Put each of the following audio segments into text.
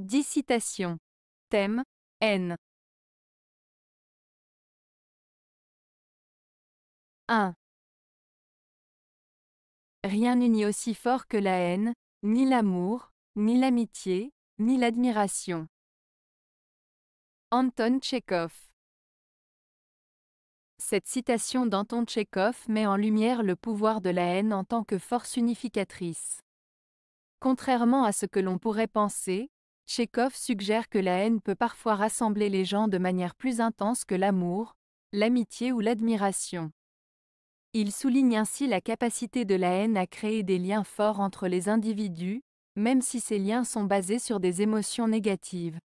10 citations. Thème haine. 1. Rien n'unit aussi fort que la haine, ni l'amour, ni l'amitié, ni l'admiration. Anton Tchekhov Cette citation d'Anton Tchekhov met en lumière le pouvoir de la haine en tant que force unificatrice. Contrairement à ce que l'on pourrait penser, Chekhov suggère que la haine peut parfois rassembler les gens de manière plus intense que l'amour, l'amitié ou l'admiration. Il souligne ainsi la capacité de la haine à créer des liens forts entre les individus, même si ces liens sont basés sur des émotions négatives.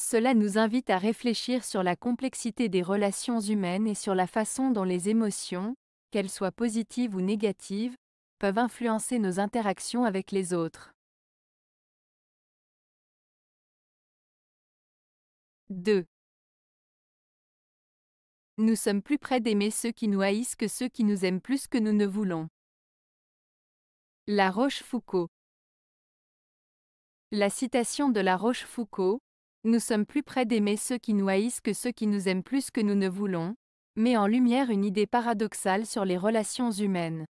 Cela nous invite à réfléchir sur la complexité des relations humaines et sur la façon dont les émotions, qu'elles soient positives ou négatives, peuvent influencer nos interactions avec les autres. 2. Nous sommes plus près d'aimer ceux qui nous haïssent que ceux qui nous aiment plus que nous ne voulons. La Rochefoucauld. La citation de La Rochefoucauld Nous sommes plus près d'aimer ceux qui nous haïssent que ceux qui nous aiment plus que nous ne voulons met en lumière une idée paradoxale sur les relations humaines.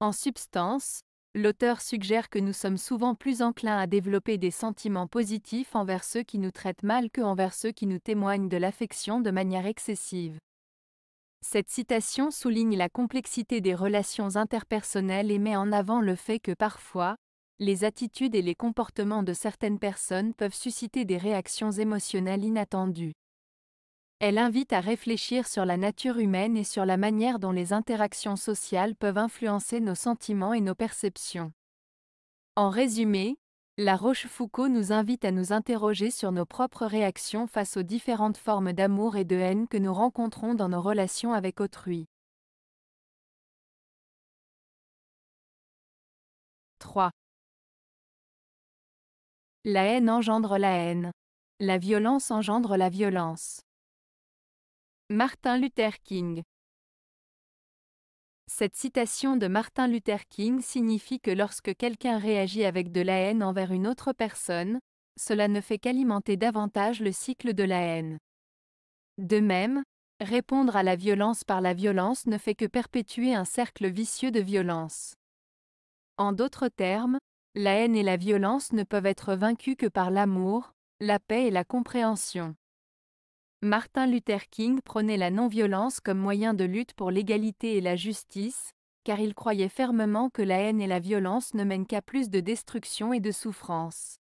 En substance, l'auteur suggère que nous sommes souvent plus enclins à développer des sentiments positifs envers ceux qui nous traitent mal que envers ceux qui nous témoignent de l'affection de manière excessive. Cette citation souligne la complexité des relations interpersonnelles et met en avant le fait que parfois, les attitudes et les comportements de certaines personnes peuvent susciter des réactions émotionnelles inattendues. Elle invite à réfléchir sur la nature humaine et sur la manière dont les interactions sociales peuvent influencer nos sentiments et nos perceptions. En résumé, La Rochefoucauld nous invite à nous interroger sur nos propres réactions face aux différentes formes d'amour et de haine que nous rencontrons dans nos relations avec autrui. 3. La haine engendre la haine. La violence engendre la violence. Martin Luther King Cette citation de Martin Luther King signifie que lorsque quelqu'un réagit avec de la haine envers une autre personne, cela ne fait qu'alimenter davantage le cycle de la haine. De même, répondre à la violence par la violence ne fait que perpétuer un cercle vicieux de violence. En d'autres termes, la haine et la violence ne peuvent être vaincues que par l'amour, la paix et la compréhension. Martin Luther King prenait la non-violence comme moyen de lutte pour l'égalité et la justice, car il croyait fermement que la haine et la violence ne mènent qu'à plus de destruction et de souffrance.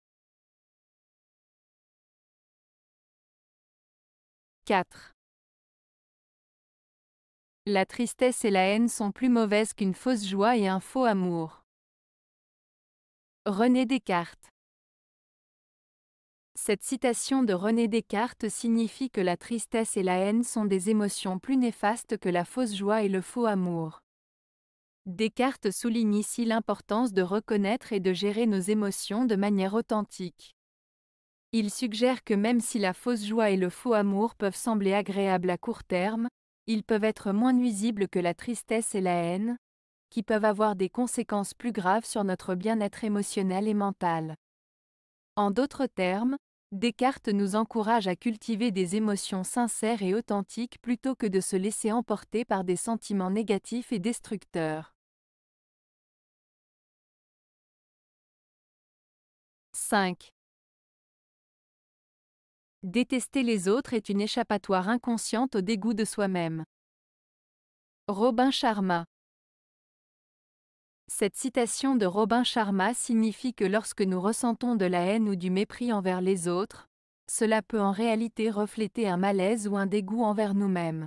4. La tristesse et la haine sont plus mauvaises qu'une fausse joie et un faux amour. René Descartes cette citation de René Descartes signifie que la tristesse et la haine sont des émotions plus néfastes que la fausse joie et le faux amour. Descartes souligne ici l'importance de reconnaître et de gérer nos émotions de manière authentique. Il suggère que même si la fausse joie et le faux amour peuvent sembler agréables à court terme, ils peuvent être moins nuisibles que la tristesse et la haine, qui peuvent avoir des conséquences plus graves sur notre bien-être émotionnel et mental. En d'autres termes, Descartes nous encourage à cultiver des émotions sincères et authentiques plutôt que de se laisser emporter par des sentiments négatifs et destructeurs. 5. Détester les autres est une échappatoire inconsciente au dégoût de soi-même. Robin Sharma cette citation de Robin Sharma signifie que lorsque nous ressentons de la haine ou du mépris envers les autres, cela peut en réalité refléter un malaise ou un dégoût envers nous-mêmes.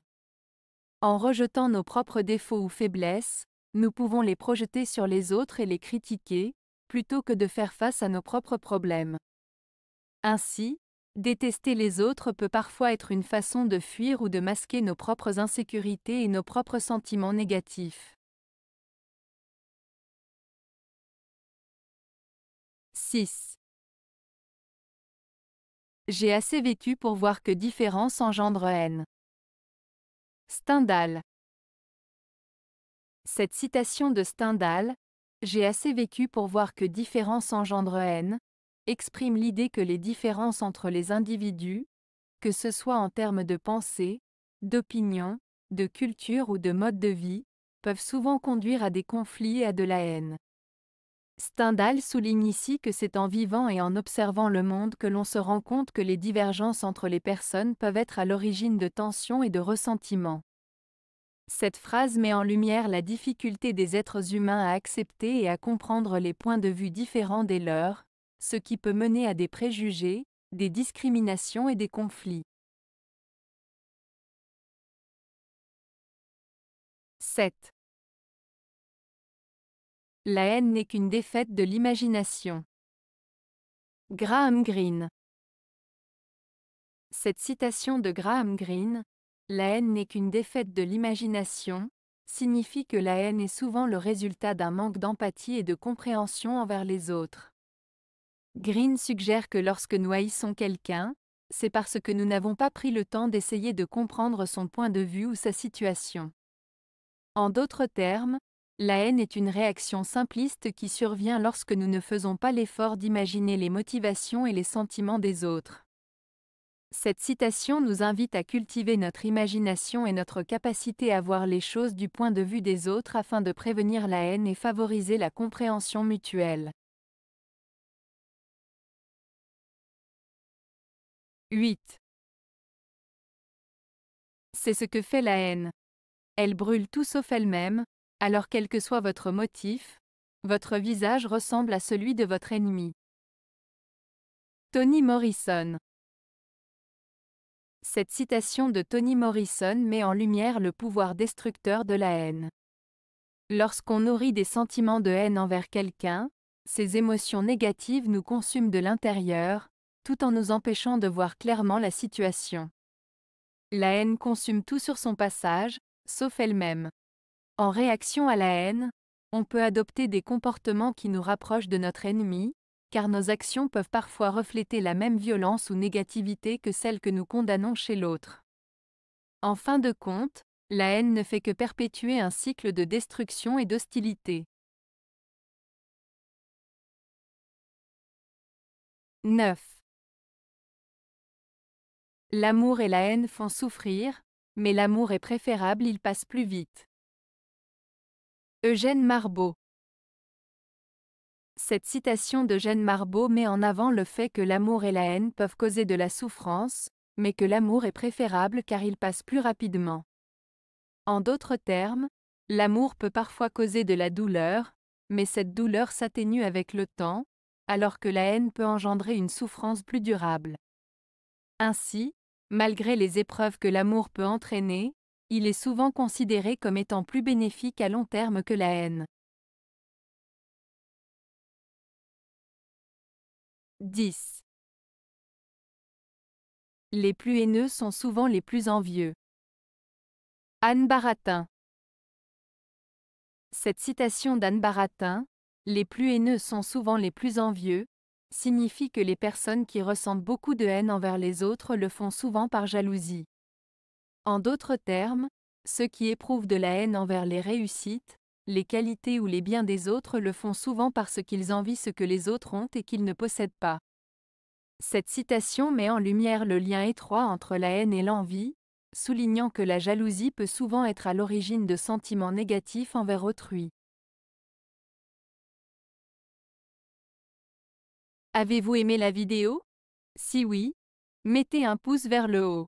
En rejetant nos propres défauts ou faiblesses, nous pouvons les projeter sur les autres et les critiquer, plutôt que de faire face à nos propres problèmes. Ainsi, détester les autres peut parfois être une façon de fuir ou de masquer nos propres insécurités et nos propres sentiments négatifs. 6. J'ai assez vécu pour voir que différence engendre haine. Stendhal. Cette citation de Stendhal, J'ai assez vécu pour voir que différence engendre haine, exprime l'idée que les différences entre les individus, que ce soit en termes de pensée, d'opinion, de culture ou de mode de vie, peuvent souvent conduire à des conflits et à de la haine. Stendhal souligne ici que c'est en vivant et en observant le monde que l'on se rend compte que les divergences entre les personnes peuvent être à l'origine de tensions et de ressentiments. Cette phrase met en lumière la difficulté des êtres humains à accepter et à comprendre les points de vue différents des leurs, ce qui peut mener à des préjugés, des discriminations et des conflits. 7. La haine n'est qu'une défaite de l'imagination. Graham Greene Cette citation de Graham Greene, La haine n'est qu'une défaite de l'imagination, signifie que la haine est souvent le résultat d'un manque d'empathie et de compréhension envers les autres. Green suggère que lorsque nous haïssons quelqu'un, c'est parce que nous n'avons pas pris le temps d'essayer de comprendre son point de vue ou sa situation. En d'autres termes, la haine est une réaction simpliste qui survient lorsque nous ne faisons pas l'effort d'imaginer les motivations et les sentiments des autres. Cette citation nous invite à cultiver notre imagination et notre capacité à voir les choses du point de vue des autres afin de prévenir la haine et favoriser la compréhension mutuelle. 8. C'est ce que fait la haine. Elle brûle tout sauf elle-même, alors quel que soit votre motif, votre visage ressemble à celui de votre ennemi. Tony Morrison Cette citation de Tony Morrison met en lumière le pouvoir destructeur de la haine. Lorsqu'on nourrit des sentiments de haine envers quelqu'un, ces émotions négatives nous consument de l'intérieur, tout en nous empêchant de voir clairement la situation. La haine consume tout sur son passage, sauf elle-même. En réaction à la haine, on peut adopter des comportements qui nous rapprochent de notre ennemi, car nos actions peuvent parfois refléter la même violence ou négativité que celle que nous condamnons chez l'autre. En fin de compte, la haine ne fait que perpétuer un cycle de destruction et d'hostilité. 9. L'amour et la haine font souffrir, mais l'amour est préférable, il passe plus vite. Eugène Marbeau Cette citation d'Eugène Marbeau met en avant le fait que l'amour et la haine peuvent causer de la souffrance, mais que l'amour est préférable car il passe plus rapidement. En d'autres termes, l'amour peut parfois causer de la douleur, mais cette douleur s'atténue avec le temps, alors que la haine peut engendrer une souffrance plus durable. Ainsi, malgré les épreuves que l'amour peut entraîner, il est souvent considéré comme étant plus bénéfique à long terme que la haine. 10. Les plus haineux sont souvent les plus envieux. Anne Baratin Cette citation d'Anne Baratin, Les plus haineux sont souvent les plus envieux, signifie que les personnes qui ressentent beaucoup de haine envers les autres le font souvent par jalousie. En d'autres termes, ceux qui éprouvent de la haine envers les réussites, les qualités ou les biens des autres le font souvent parce qu'ils envient ce que les autres ont et qu'ils ne possèdent pas. Cette citation met en lumière le lien étroit entre la haine et l'envie, soulignant que la jalousie peut souvent être à l'origine de sentiments négatifs envers autrui. Avez-vous aimé la vidéo Si oui, mettez un pouce vers le haut.